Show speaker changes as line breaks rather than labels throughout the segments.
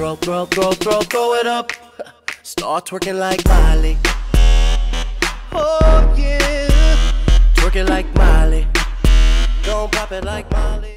Throw, throw, throw, throw, throw it up. Start twerking like Molly. Oh yeah. Twerking like Molly. Don't pop it like Molly.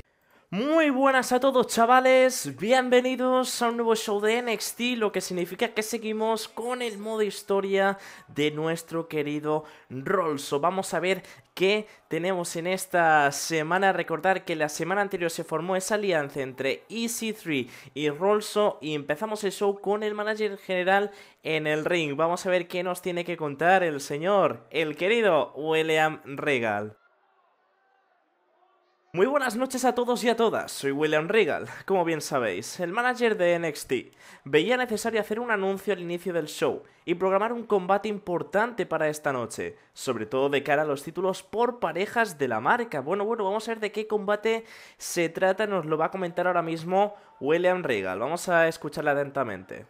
Muy buenas a todos chavales, bienvenidos a un nuevo show de NXT, lo que significa que seguimos con el modo historia de nuestro querido Rolso. Vamos a ver qué tenemos en esta semana. Recordar que la semana anterior se formó esa alianza entre EC3 y Rolso y empezamos el show con el manager general en el ring. Vamos a ver qué nos tiene que contar el señor, el querido William Regal. Muy buenas noches a todos y a todas, soy William Regal, como bien sabéis, el manager de NXT. Veía necesario hacer un anuncio al inicio del show y programar un combate importante para esta noche, sobre todo de cara a los títulos por parejas de la marca. Bueno, bueno, vamos a ver de qué combate se trata, nos lo va a comentar ahora mismo William Regal, vamos a escucharle atentamente.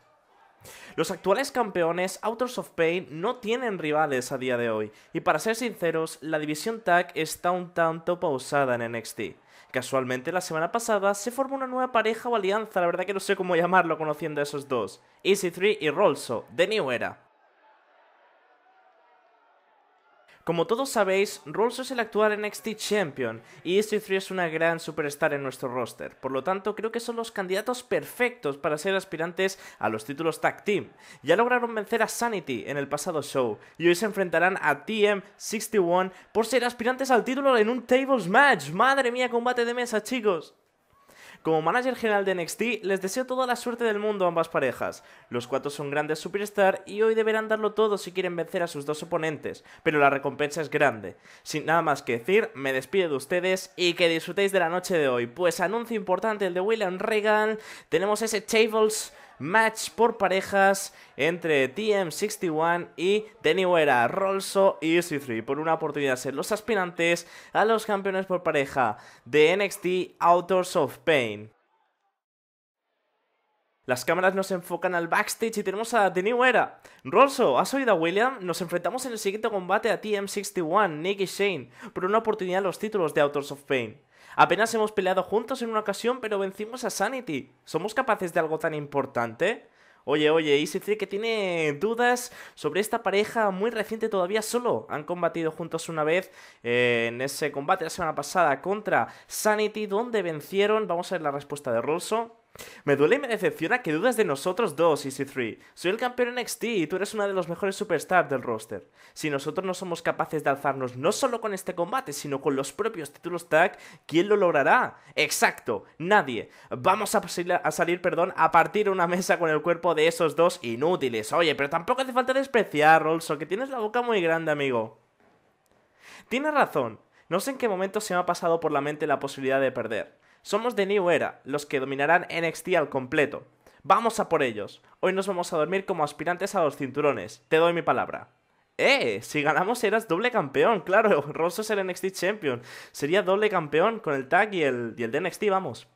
Los actuales campeones Authors of Pain no tienen rivales a día de hoy, y para ser sinceros, la división tag está un tanto pausada en NXT. Casualmente, la semana pasada se formó una nueva pareja o alianza, la verdad que no sé cómo llamarlo conociendo a esos dos, Easy 3 y Rolso, de New Era. Como todos sabéis, Rolls es el actual NXT Champion y EC3 es una gran superstar en nuestro roster, por lo tanto creo que son los candidatos perfectos para ser aspirantes a los títulos Tag Team. Ya lograron vencer a Sanity en el pasado show y hoy se enfrentarán a TM61 por ser aspirantes al título en un Tables Match. Madre mía, combate de mesa, chicos. Como manager general de NXT, les deseo toda la suerte del mundo a ambas parejas. Los cuatro son grandes superstar y hoy deberán darlo todo si quieren vencer a sus dos oponentes, pero la recompensa es grande. Sin nada más que decir, me despido de ustedes y que disfrutéis de la noche de hoy, pues anuncio importante el de William Reagan, tenemos ese Tables match por parejas entre TM61 y The New Rolso y EC3 por una oportunidad de ser los aspirantes a los campeones por pareja de NXT Authors of Pain. Las cámaras nos enfocan al backstage y tenemos a The New Rolso, ¿has oído a William? Nos enfrentamos en el siguiente combate a TM61, Nick y Shane, por una oportunidad a los títulos de Authors of Pain. Apenas hemos peleado juntos en una ocasión, pero vencimos a Sanity. ¿Somos capaces de algo tan importante? Oye, oye, y se dice que tiene dudas sobre esta pareja muy reciente todavía solo. Han combatido juntos una vez eh, en ese combate la semana pasada contra Sanity, donde vencieron. Vamos a ver la respuesta de Rolso. Me duele y me decepciona que dudas de nosotros dos, Easy 3. Soy el campeón NXT y tú eres una de los mejores superstars del roster. Si nosotros no somos capaces de alzarnos no solo con este combate, sino con los propios títulos tag, ¿quién lo logrará? Exacto, nadie. Vamos a, salir, perdón, a partir una mesa con el cuerpo de esos dos inútiles. Oye, pero tampoco hace falta despreciar, Rolso, que tienes la boca muy grande, amigo. Tienes razón. No sé en qué momento se me ha pasado por la mente la posibilidad de perder. Somos de New Era, los que dominarán NXT al completo. Vamos a por ellos. Hoy nos vamos a dormir como aspirantes a los cinturones. Te doy mi palabra. ¡Eh! Si ganamos eras doble campeón, claro. Ross es el NXT Champion. Sería doble campeón con el tag y el, el de NXT, vamos.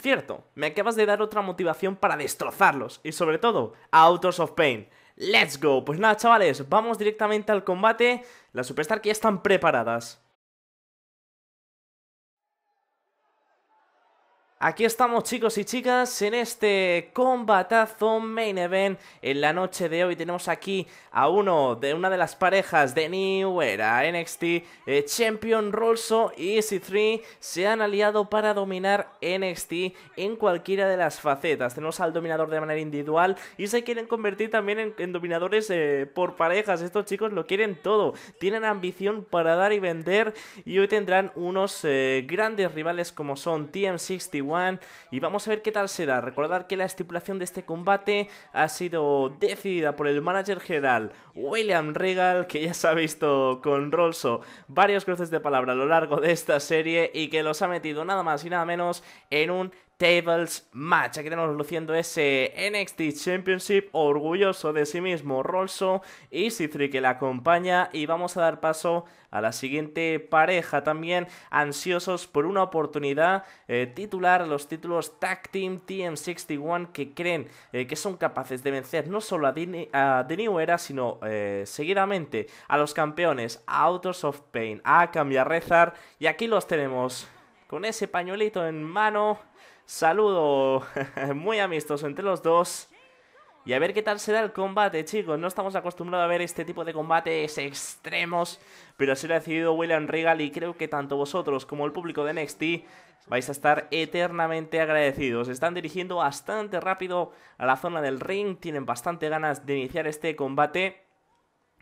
Cierto, me acabas de dar otra motivación para destrozarlos. Y sobre todo, a Autos of Pain. ¡Let's go! Pues nada, chavales, vamos directamente al combate. Las Superstar que ya están preparadas. Aquí estamos chicos y chicas en este combatazo main event En la noche de hoy tenemos aquí a uno de una de las parejas de New Era NXT eh, Champion Rolso y Easy 3 se han aliado para dominar NXT en cualquiera de las facetas Tenemos al dominador de manera individual y se quieren convertir también en, dominadores eh, por parejas Estos chicos lo quieren todo, tienen ambición para dar y vender Y hoy tendrán unos eh, grandes rivales como son TM61 y vamos a ver qué tal será, da. Recordar que la estipulación de este combate ha sido decidida por el manager general William Regal, que ya se ha visto con Rolso varios cruces de palabra a lo largo de esta serie y que los ha metido nada más y nada menos en un Tables Match. Aquí tenemos luciendo ese NXT Championship, orgulloso de sí mismo, Rolso y Citri que la acompaña. Y vamos a dar paso a la siguiente pareja también, ansiosos por una oportunidad eh, titular los títulos Tag Team TM61 que creen eh, que son capaces de vencer no solo a, The New Era, sino eh, seguidamente a los campeones, a Autos of Pain, a rezar Y aquí los tenemos. Con ese pañuelito en mano, Saludo muy amistoso entre los dos. Y a ver qué tal será el combate, chicos. No estamos acostumbrados a ver este tipo de combates extremos, pero así lo ha decidido William Regal y creo que tanto vosotros como el público de NXT vais a estar eternamente agradecidos. Están dirigiendo bastante rápido a la zona del ring, tienen bastante ganas de iniciar este combate.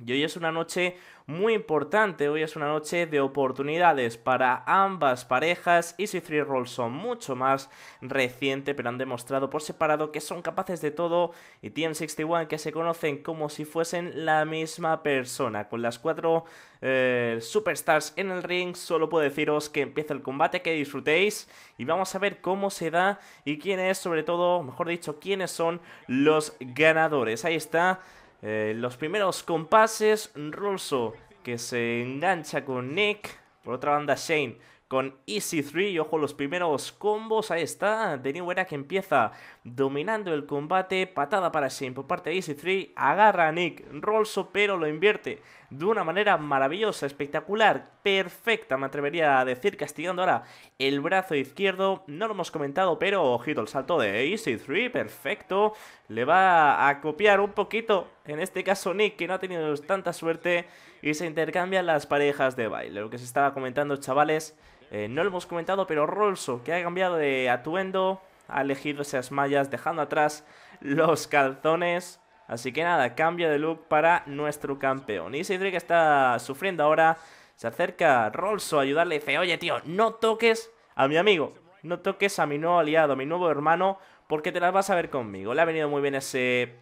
Y hoy es una noche muy importante, hoy es una noche de oportunidades para ambas parejas. si Three Roll son mucho más reciente, pero han demostrado por separado que son capaces de todo. Y TM61 que se conocen como si fuesen la misma persona. Con las cuatro eh, superstars en el ring, solo puedo deciros que empieza el combate, que disfrutéis. Y vamos a ver cómo se da y quién es, sobre todo, mejor dicho, quiénes son los ganadores. Ahí está. Eh, los primeros compases, Russo que se engancha con Nick. Por otra banda, Shane con Easy 3 y ojo los primeros combos, ahí está, de New que empieza dominando el combate, patada para siempre por parte de Easy 3, agarra a Nick Rolso pero lo invierte de una manera maravillosa, espectacular, perfecta me atrevería a decir, castigando ahora el brazo izquierdo, no lo hemos comentado pero ojito el salto de Easy 3, perfecto, le va a copiar un poquito, en este caso Nick que no ha tenido tanta suerte y se intercambian las parejas de baile, lo que se estaba comentando chavales eh, no lo hemos comentado, pero Rolso, que ha cambiado de atuendo, ha elegido esas mallas dejando atrás los calzones. Así que nada, cambio de look para nuestro campeón. Y que está sufriendo ahora. Se acerca a Rolso a ayudarle y dice, oye tío, no toques a mi amigo. No toques a mi nuevo aliado, a mi nuevo hermano, porque te las vas a ver conmigo. Le ha venido muy bien ese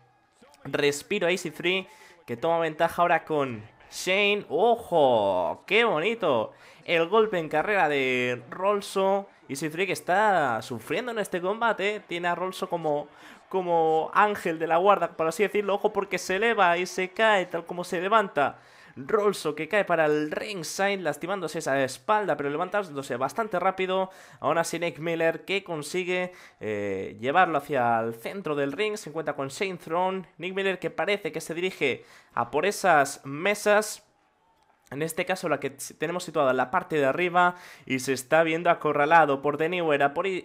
respiro a Easy 3, que toma ventaja ahora con Shane. ¡Ojo! ¡Qué bonito! El golpe en carrera de Rolso. Y que está sufriendo en este combate. Tiene a Rolso como, como ángel de la guarda, por así decirlo. Ojo porque se eleva y se cae tal como se levanta. Rolso que cae para el ringside, lastimándose esa espalda, pero levantándose bastante rápido. Aún así, Nick Miller que consigue eh, llevarlo hacia el centro del ring. Se encuentra con Shane Throne. Nick Miller que parece que se dirige a por esas mesas. En este caso la que tenemos situada en la parte de arriba y se está viendo acorralado por The New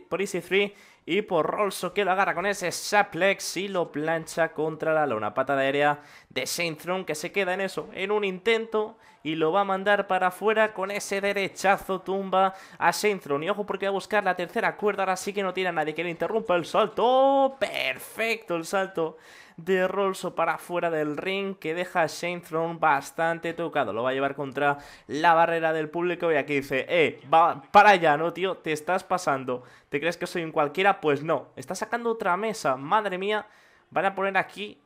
por, Easy 3 y por Rolso que lo agarra con ese saplex y lo plancha contra la lona. Patada aérea de Saint Throne que se queda en eso, en un intento y lo va a mandar para afuera con ese derechazo tumba a Saint Throne. Y ojo porque va a buscar la tercera cuerda, ahora sí que no tiene a nadie que le interrumpa el salto. ¡Oh! perfecto el salto de Rolso para afuera del ring que deja a Shane Throne bastante tocado. Lo va a llevar contra la barrera del público y aquí dice, eh, va para allá, ¿no, tío? Te estás pasando. ¿Te crees que soy un cualquiera? Pues no. Está sacando otra mesa. Madre mía, van a poner aquí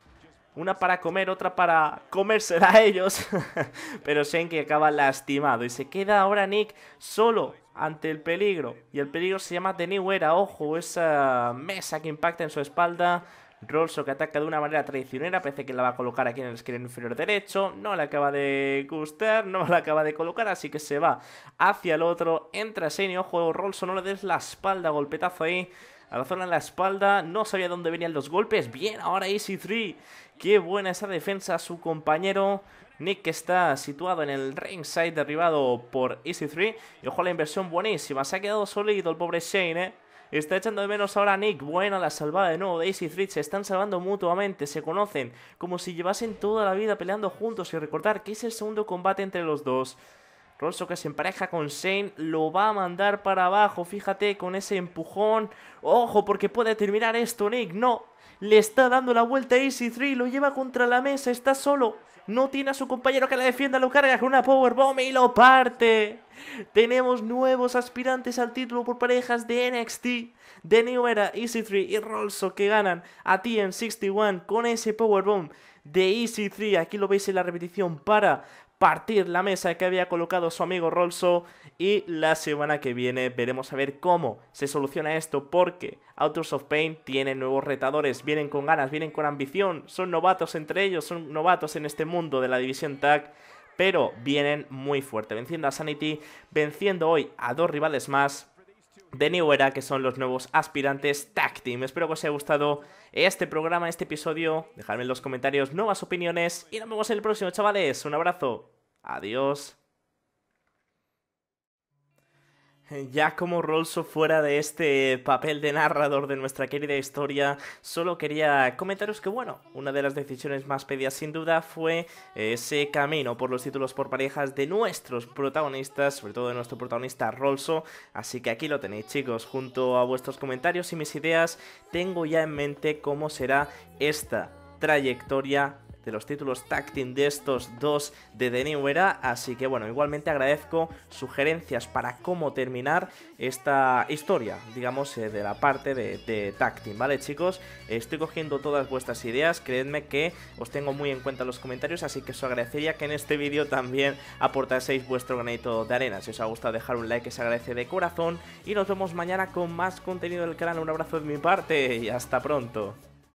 una para comer, otra para comérsela a ellos. Pero que acaba lastimado y se queda ahora Nick solo ante el peligro. Y el peligro se llama The New Era. Ojo, esa mesa que impacta en su espalda. Rolso que ataca de una manera traicionera, parece que la va a colocar aquí en el esquema inferior derecho, no la acaba de gustar, no la acaba de colocar, así que se va hacia el otro, entra seño ojo, Rolso, no le des la espalda, golpetazo ahí, a la zona de la espalda, no sabía dónde venían los golpes, bien, ahora Easy 3, qué buena esa defensa, su compañero Nick que está situado en el ringside derribado por Easy 3, y ojo la inversión buenísima, se ha quedado sólido el pobre Shane, ¿eh? Está echando de menos ahora a Nick. Buena la salvada de nuevo de Easy Three, Se están salvando mutuamente. Se conocen como si llevasen toda la vida peleando juntos. Y recordar que es el segundo combate entre los dos. Rolso que se empareja con Shane, lo va a mandar para abajo, fíjate con ese empujón. Ojo, porque puede terminar esto, Nick, no. Le está dando la vuelta a Easy 3, lo lleva contra la mesa, está solo. No tiene a su compañero que la defienda, lo carga con una powerbomb y lo parte. Tenemos nuevos aspirantes al título por parejas de NXT. De New Era, Easy 3 y Rolso que ganan a TM61 con ese powerbomb de Easy 3. Aquí lo veis en la repetición para partir la mesa que había colocado su amigo Rolso y la semana que viene veremos a ver cómo se soluciona esto porque Outdoors of Pain tiene nuevos retadores, vienen con ganas, vienen con ambición, son novatos entre ellos, son novatos en este mundo de la división tag pero vienen muy fuerte, venciendo a Sanity, venciendo hoy a dos rivales más de New que son los nuevos aspirantes Tag Team. Espero que os haya gustado este programa, este episodio. Dejadme en los comentarios nuevas opiniones y nos vemos en el próximo, chavales. Un abrazo. Adiós. Ya como Rolso fuera de este papel de narrador de nuestra querida historia, solo quería comentaros que bueno, una de las decisiones más pedidas sin duda fue ese camino por los títulos por parejas de nuestros protagonistas, sobre todo de nuestro protagonista Rolso, así que aquí lo tenéis chicos, junto a vuestros comentarios y mis ideas, tengo ya en mente cómo será esta trayectoria de los títulos tag de estos dos de The New Era. Así que bueno, igualmente agradezco sugerencias para cómo terminar esta historia, digamos, eh, de la parte de, de ¿vale chicos? Estoy cogiendo todas vuestras ideas, creedme que os tengo muy en cuenta los comentarios, así que os agradecería que en este vídeo también aportaseis vuestro granito de arena. Si os ha gustado dejar un like, que se agradece de corazón y nos vemos mañana con más contenido del canal. Un abrazo de mi parte y hasta pronto.